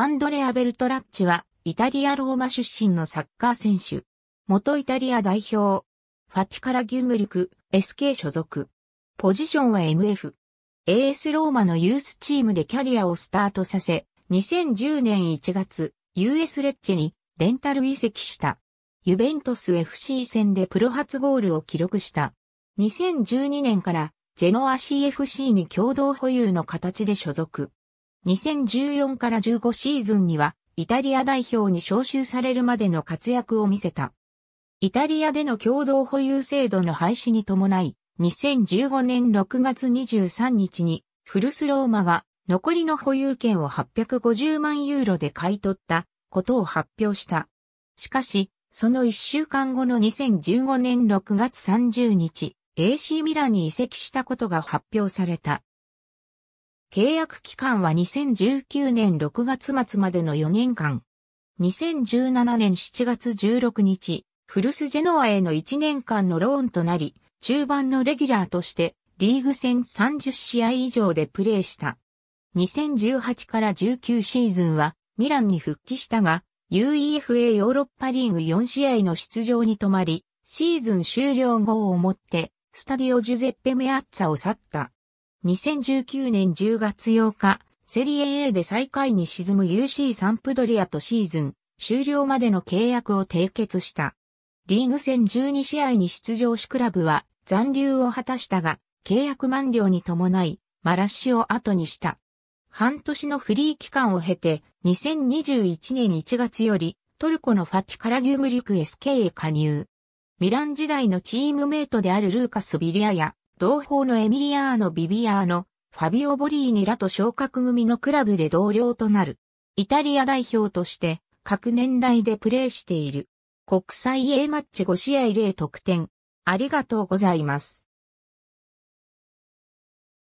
アンドレア・ベルトラッチは、イタリア・ローマ出身のサッカー選手。元イタリア代表。ファティカラ・ギュムリク、SK 所属。ポジションは MF。AS ローマのユースチームでキャリアをスタートさせ、2010年1月、US レッチェにレンタル移籍した。ユベントス FC 戦でプロ初ゴールを記録した。2012年からジェノア CFC に共同保有の形で所属。2014から15シーズンにはイタリア代表に招集されるまでの活躍を見せた。イタリアでの共同保有制度の廃止に伴い、2015年6月23日にフルスローマが残りの保有権を850万ユーロで買い取ったことを発表した。しかし、その1週間後の2015年6月30日、AC ミラに移籍したことが発表された。契約期間は2019年6月末までの4年間。2017年7月16日、フルスジェノアへの1年間のローンとなり、中盤のレギュラーとしてリーグ戦30試合以上でプレーした。2018から19シーズンはミランに復帰したが、UEFA ヨーロッパリーグ4試合の出場に止まり、シーズン終了後をもって、スタディオジュゼッペ・メアッツァを去った。2019年10月8日、セリエ A で最下位に沈む UC サンプドリアとシーズン終了までの契約を締結した。リーグ戦12試合に出場しクラブは残留を果たしたが、契約満了に伴い、マラッシュを後にした。半年のフリー期間を経て、2021年1月より、トルコのファティカラギュムリュク SK へ加入。ミラン時代のチームメイトであるルーカス・ビリアや、同胞のエミリアーノ・ビビアーノ、ファビオ・ボリーニらと昇格組のクラブで同僚となる。イタリア代表として各年代でプレーしている。国際 A マッチ5試合0得点。ありがとうございます。